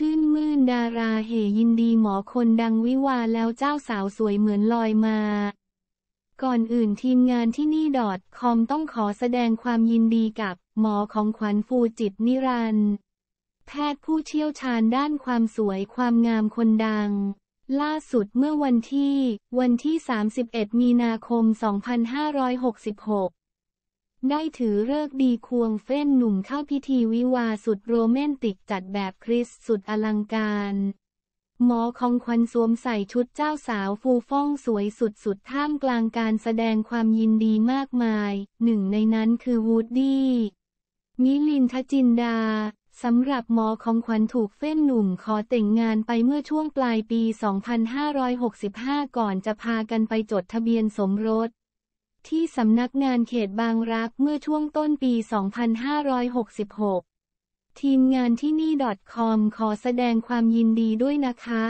ชื่นมื่นดาราเฮยินดีหมอคนดังวิวาแล้วเจ้าสาวสวยเหมือนลอยมา ก่อนอื่นทีมงานที่นี่ดอทคอมต้องขอแสดงความยินดีกับหมอของขวัญฟูจิตนิรันด์แพทย์ผู้เชี่ยวชาญด้านความสวยความงามคนดัง ล่าสุดเมื่อวันที่ วันที่ 31 มีนาคม 2566ได้ถือเลิกดีควงเฟ้นหนุ่มเข้าพิธีวิวาสุดโรแมนติกจัดแบบคริสสุดอลังการ หมอของควันสวมใส่ชุดเจ้าสาวฟูฟ่องสวยสุดสุดท่ามกลางการแสดงความยินดีมากมาย หนึ่งในนั้นคือวูดดี้ มิลินทจินดาสำหรับหมอของขวัญถูกเฟ้นหนุ่มขอแต่งงานไปเมื่อช่วงปลายปี 2565 ก่อนจะพากันไปจดทะเบียนสมรสที่สำนักงานเขตบางรักเมื่อช่วงต้นปี 2566 ทีมงานที่นี่ .com ขอแสดงความยินดีด้วยนะคะ